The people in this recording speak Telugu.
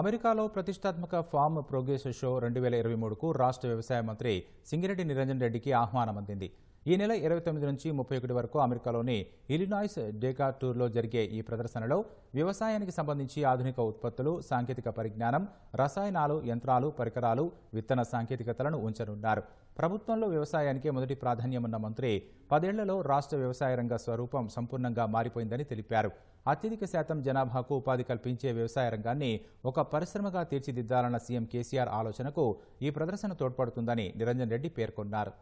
అమెరికాలో ప్రతిష్టాత్మక ఫామ్ ప్రోగ్రెస్ షో రెండు వేల ఇరవై మూడుకు రాష్ట్ర వ్యవసాయ మంత్రి సింగిరెడ్డి నిరంజన్ రెడ్డికి ఆహ్వానం అందింది ఈ నెల ఇరవై తొమ్మిది నుంచి ముప్పై ఒకటి వరకు అమెరికాలోని ఇలినాయిస్ డేకా టూర్లో జరిగే ఈ ప్రదర్శనలో వ్యవసాయానికి సంబంధించి ఆధునిక ఉత్పత్తులు సాంకేతిక పరిజ్ఞానం రసాయనాలు యంత్రాలు పరికరాలు విత్తన సాంకేతికతలను ఉంచనున్నారు ప్రభుత్వంలో వ్యవసాయానికి మొదటి ప్రాధాన్యమున్న మంత్రి పదేళ్లలో రాష్ట్ర వ్యవసాయ రంగ స్వరూపం సంపూర్ణంగా మారిపోయిందని తెలిపారు అత్యధిక శాతం జనాభాకు ఉపాధి కల్పించే వ్యవసాయ రంగాన్ని ఒక పరిశ్రమగా తీర్చిదిద్దాలన్న సీఎం కేసీఆర్ ఆలోచనకు ఈ ప్రదర్శన తోడ్పడుతుందని నిరంజన్ రెడ్డి పేర్కొన్నారు